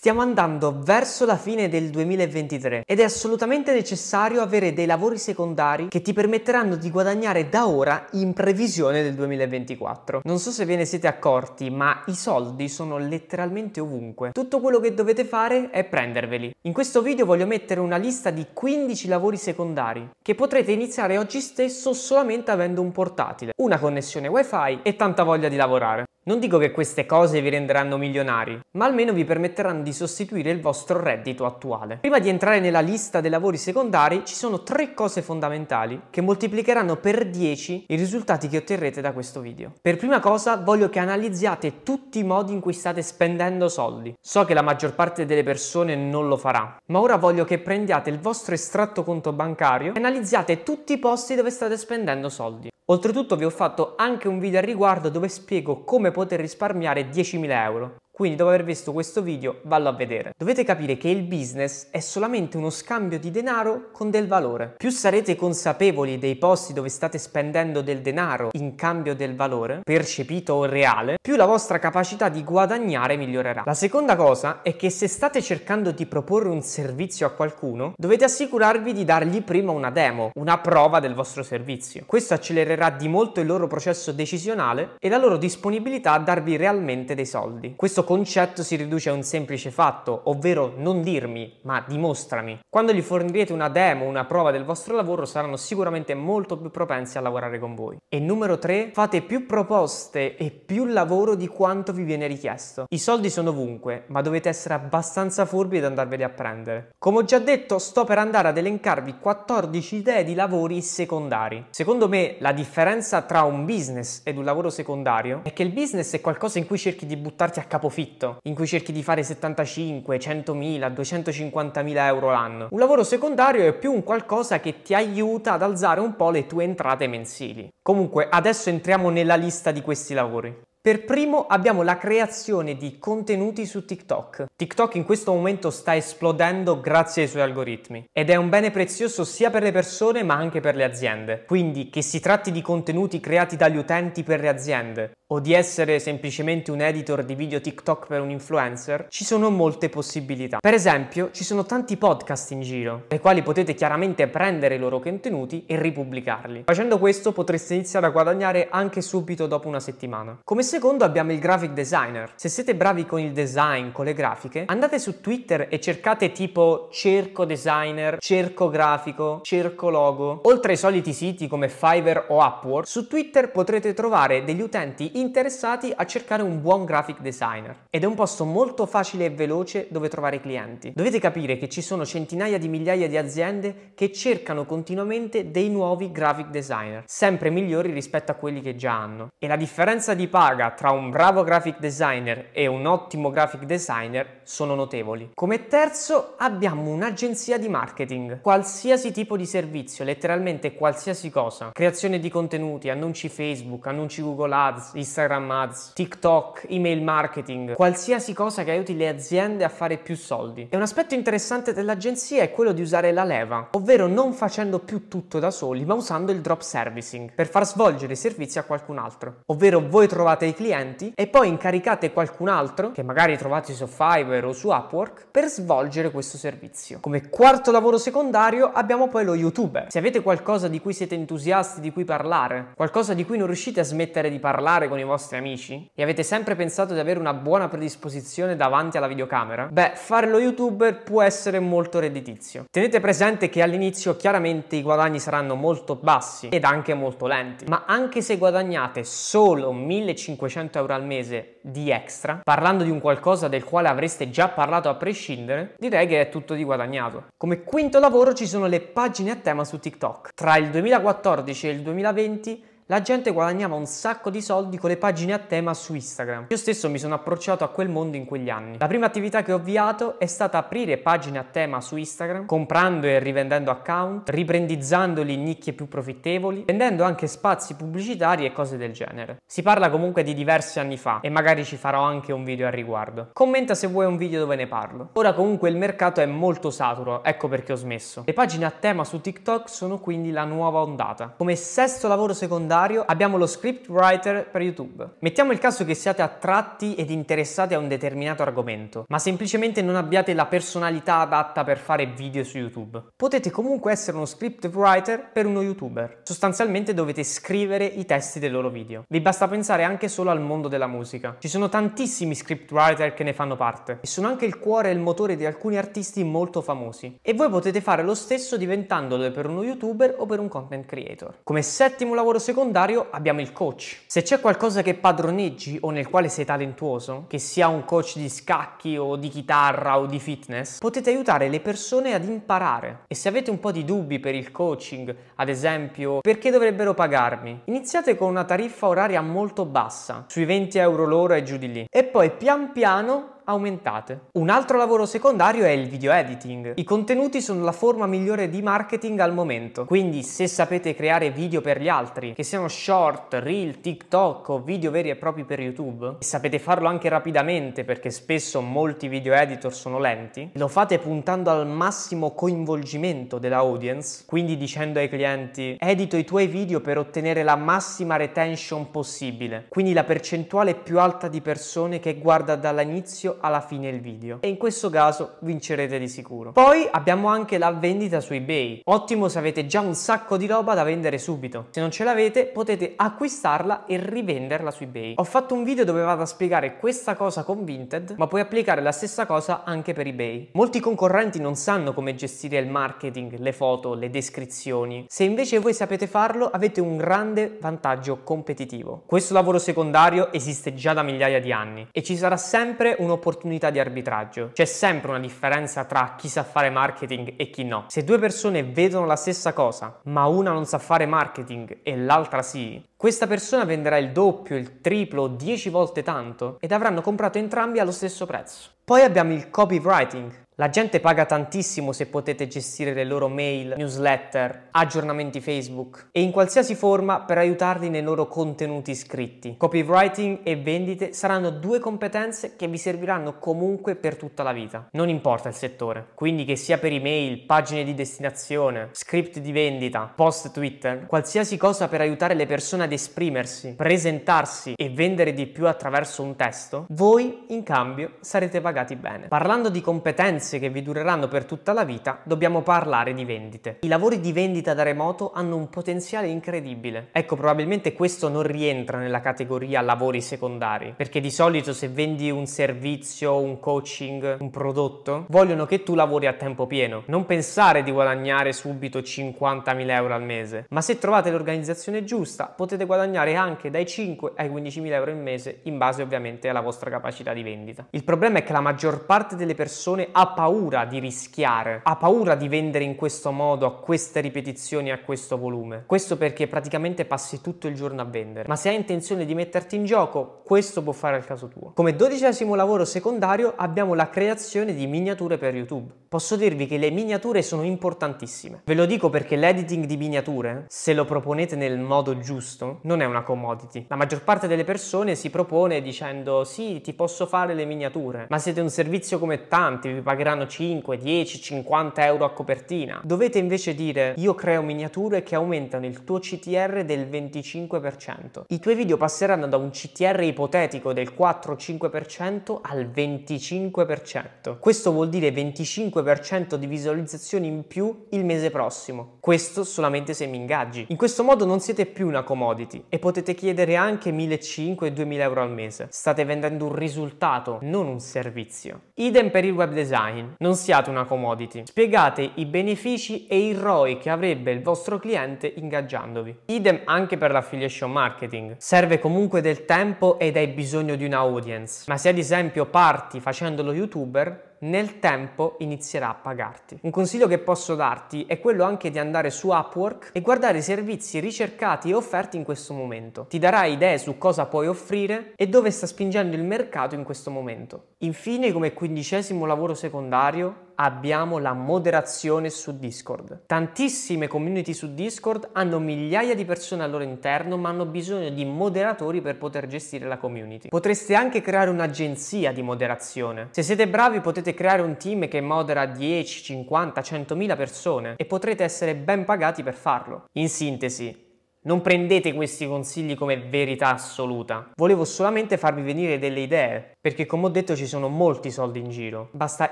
Stiamo andando verso la fine del 2023 ed è assolutamente necessario avere dei lavori secondari che ti permetteranno di guadagnare da ora in previsione del 2024. Non so se ve ne siete accorti, ma i soldi sono letteralmente ovunque. Tutto quello che dovete fare è prenderveli. In questo video voglio mettere una lista di 15 lavori secondari che potrete iniziare oggi stesso solamente avendo un portatile, una connessione wifi e tanta voglia di lavorare. Non dico che queste cose vi renderanno milionari, ma almeno vi permetteranno di sostituire il vostro reddito attuale. Prima di entrare nella lista dei lavori secondari ci sono tre cose fondamentali che moltiplicheranno per 10 i risultati che otterrete da questo video. Per prima cosa voglio che analizziate tutti i modi in cui state spendendo soldi. So che la maggior parte delle persone non lo farà, ma ora voglio che prendiate il vostro estratto conto bancario e analizziate tutti i posti dove state spendendo soldi. Oltretutto vi ho fatto anche un video al riguardo dove spiego come poter risparmiare 10.000 euro. Quindi dopo aver visto questo video vallo a vedere. Dovete capire che il business è solamente uno scambio di denaro con del valore. Più sarete consapevoli dei posti dove state spendendo del denaro in cambio del valore, percepito o reale, più la vostra capacità di guadagnare migliorerà. La seconda cosa è che se state cercando di proporre un servizio a qualcuno, dovete assicurarvi di dargli prima una demo, una prova del vostro servizio. Questo accelererà di molto il loro processo decisionale e la loro disponibilità a darvi realmente dei soldi. Questo concetto si riduce a un semplice fatto, ovvero non dirmi, ma dimostrami. Quando gli fornirete una demo, una prova del vostro lavoro, saranno sicuramente molto più propensi a lavorare con voi. E numero 3, fate più proposte e più lavoro di quanto vi viene richiesto. I soldi sono ovunque, ma dovete essere abbastanza furbi ad andarveli a prendere. Come ho già detto, sto per andare ad elencarvi 14 idee di lavori secondari. Secondo me, la differenza tra un business ed un lavoro secondario è che il business è qualcosa in cui cerchi di buttarti a capofitto profitto, in cui cerchi di fare 75, 100.000, 250.000 euro l'anno. Un lavoro secondario è più un qualcosa che ti aiuta ad alzare un po' le tue entrate mensili. Comunque, adesso entriamo nella lista di questi lavori. Per primo abbiamo la creazione di contenuti su TikTok. TikTok in questo momento sta esplodendo grazie ai suoi algoritmi ed è un bene prezioso sia per le persone ma anche per le aziende. Quindi che si tratti di contenuti creati dagli utenti per le aziende o di essere semplicemente un editor di video TikTok per un influencer, ci sono molte possibilità. Per esempio, ci sono tanti podcast in giro, dai quali potete chiaramente prendere i loro contenuti e ripubblicarli. Facendo questo potreste iniziare a guadagnare anche subito dopo una settimana. Come secondo abbiamo il graphic designer. Se siete bravi con il design, con le grafiche, andate su Twitter e cercate tipo cerco designer, cerco grafico, cerco logo. Oltre ai soliti siti come Fiverr o Upwork, su Twitter potrete trovare degli utenti interessati a cercare un buon graphic designer ed è un posto molto facile e veloce dove trovare clienti. Dovete capire che ci sono centinaia di migliaia di aziende che cercano continuamente dei nuovi graphic designer, sempre migliori rispetto a quelli che già hanno. E la differenza di paga tra un bravo graphic designer e un ottimo graphic designer sono notevoli. Come terzo abbiamo un'agenzia di marketing, qualsiasi tipo di servizio, letteralmente qualsiasi cosa, creazione di contenuti, annunci Facebook, annunci Google Ads, Instagram ads, TikTok, email marketing, qualsiasi cosa che aiuti le aziende a fare più soldi. E un aspetto interessante dell'agenzia è quello di usare la leva, ovvero non facendo più tutto da soli, ma usando il drop servicing per far svolgere i servizi a qualcun altro. Ovvero voi trovate i clienti e poi incaricate qualcun altro, che magari trovate su Fiverr o su Upwork, per svolgere questo servizio. Come quarto lavoro secondario abbiamo poi lo youtuber. Se avete qualcosa di cui siete entusiasti, di cui parlare, qualcosa di cui non riuscite a smettere di parlare con con i vostri amici e avete sempre pensato di avere una buona predisposizione davanti alla videocamera? Beh, fare lo youtuber può essere molto redditizio. Tenete presente che all'inizio chiaramente i guadagni saranno molto bassi ed anche molto lenti, ma anche se guadagnate solo 1500 euro al mese di extra, parlando di un qualcosa del quale avreste già parlato a prescindere, direi che è tutto di guadagnato. Come quinto lavoro ci sono le pagine a tema su TikTok. Tra il 2014 e il 2020 la gente guadagnava un sacco di soldi con le pagine a tema su Instagram. Io stesso mi sono approcciato a quel mondo in quegli anni. La prima attività che ho avviato è stata aprire pagine a tema su Instagram, comprando e rivendendo account, riprendizzandoli in nicchie più profittevoli, vendendo anche spazi pubblicitari e cose del genere. Si parla comunque di diversi anni fa e magari ci farò anche un video al riguardo. Commenta se vuoi un video dove ne parlo. Ora comunque il mercato è molto saturo, ecco perché ho smesso. Le pagine a tema su TikTok sono quindi la nuova ondata. Come sesto lavoro secondario secondario abbiamo lo script writer per YouTube. Mettiamo il caso che siate attratti ed interessati a un determinato argomento, ma semplicemente non abbiate la personalità adatta per fare video su YouTube. Potete comunque essere uno script writer per uno YouTuber. Sostanzialmente dovete scrivere i testi dei loro video. Vi basta pensare anche solo al mondo della musica. Ci sono tantissimi script writer che ne fanno parte e sono anche il cuore e il motore di alcuni artisti molto famosi. E voi potete fare lo stesso diventandolo per uno YouTuber o per un content creator. Come settimo lavoro secondo secondario abbiamo il coach. Se c'è qualcosa che padroneggi o nel quale sei talentuoso, che sia un coach di scacchi o di chitarra o di fitness, potete aiutare le persone ad imparare. E se avete un po' di dubbi per il coaching, ad esempio, perché dovrebbero pagarmi? Iniziate con una tariffa oraria molto bassa, sui 20 euro l'ora e giù di lì. E poi pian piano aumentate. Un altro lavoro secondario è il video editing. I contenuti sono la forma migliore di marketing al momento, quindi se sapete creare video per gli altri, che siano short, reel, TikTok o video veri e propri per YouTube, e sapete farlo anche rapidamente perché spesso molti video editor sono lenti, lo fate puntando al massimo coinvolgimento della audience, quindi dicendo ai clienti edito i tuoi video per ottenere la massima retention possibile, quindi la percentuale più alta di persone che guarda dall'inizio alla fine del video e in questo caso vincerete di sicuro. Poi abbiamo anche la vendita su eBay, ottimo se avete già un sacco di roba da vendere subito. Se non ce l'avete potete acquistarla e rivenderla su eBay. Ho fatto un video dove vado a spiegare questa cosa con Vinted, ma puoi applicare la stessa cosa anche per eBay. Molti concorrenti non sanno come gestire il marketing, le foto, le descrizioni. Se invece voi sapete farlo avete un grande vantaggio competitivo. Questo lavoro secondario esiste già da migliaia di anni e ci sarà sempre un'opportunità opportunità di arbitraggio. C'è sempre una differenza tra chi sa fare marketing e chi no. Se due persone vedono la stessa cosa, ma una non sa fare marketing e l'altra sì, questa persona venderà il doppio, il triplo, dieci volte tanto ed avranno comprato entrambi allo stesso prezzo. Poi abbiamo il copywriting. La gente paga tantissimo se potete gestire le loro mail, newsletter, aggiornamenti Facebook e in qualsiasi forma per aiutarli nei loro contenuti scritti. Copywriting e vendite saranno due competenze che vi serviranno comunque per tutta la vita, non importa il settore. Quindi che sia per email, pagine di destinazione, script di vendita, post Twitter, qualsiasi cosa per aiutare le persone a ad esprimersi, presentarsi e vendere di più attraverso un testo, voi in cambio sarete pagati bene. Parlando di competenze che vi dureranno per tutta la vita, dobbiamo parlare di vendite. I lavori di vendita da remoto hanno un potenziale incredibile. Ecco, probabilmente questo non rientra nella categoria lavori secondari, perché di solito se vendi un servizio, un coaching, un prodotto, vogliono che tu lavori a tempo pieno. Non pensare di guadagnare subito 50.000 euro al mese, ma se trovate l'organizzazione giusta potete potete guadagnare anche dai 5 ai 15.000 euro al mese in base ovviamente alla vostra capacità di vendita. Il problema è che la maggior parte delle persone ha paura di rischiare, ha paura di vendere in questo modo, a queste ripetizioni, a questo volume. Questo perché praticamente passi tutto il giorno a vendere. Ma se hai intenzione di metterti in gioco, questo può fare al caso tuo. Come dodicesimo lavoro secondario abbiamo la creazione di miniature per YouTube. Posso dirvi che le miniature sono importantissime. Ve lo dico perché l'editing di miniature, se lo proponete nel modo giusto, non è una commodity. La maggior parte delle persone si propone dicendo sì, ti posso fare le miniature, ma siete un servizio come tanti, vi pagheranno 5, 10, 50 euro a copertina. Dovete invece dire io creo miniature che aumentano il tuo CTR del 25%. I tuoi video passeranno da un CTR ipotetico del 4-5% al 25%. Questo vuol dire 25% di visualizzazioni in più il mese prossimo. Questo solamente se mi ingaggi. In questo modo non siete più una commodity commodity e potete chiedere anche 1.500-2.000 euro al mese. State vendendo un risultato, non un servizio. Idem per il web design. Non siate una commodity. Spiegate i benefici e il ROI che avrebbe il vostro cliente ingaggiandovi. Idem anche per l'affiliation marketing. Serve comunque del tempo ed hai bisogno di una audience. Ma se ad esempio parti facendolo youtuber, nel tempo inizierà a pagarti. Un consiglio che posso darti è quello anche di andare su Upwork e guardare i servizi ricercati e offerti in questo momento. Ti darà idee su cosa puoi offrire e dove sta spingendo il mercato in questo momento. Infine, come quindicesimo lavoro secondario, abbiamo la moderazione su Discord. Tantissime community su Discord hanno migliaia di persone al loro interno, ma hanno bisogno di moderatori per poter gestire la community. Potreste anche creare un'agenzia di moderazione. Se siete bravi potete creare un team che modera 10, 50, 100.000 persone e potrete essere ben pagati per farlo. In sintesi, non prendete questi consigli come verità assoluta. Volevo solamente farvi venire delle idee, perché come ho detto ci sono molti soldi in giro. Basta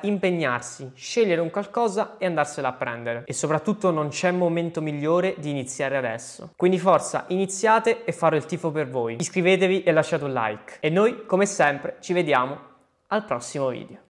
impegnarsi, scegliere un qualcosa e andarsela a prendere. E soprattutto non c'è momento migliore di iniziare adesso. Quindi forza, iniziate e farò il tifo per voi. Iscrivetevi e lasciate un like. E noi, come sempre, ci vediamo al prossimo video.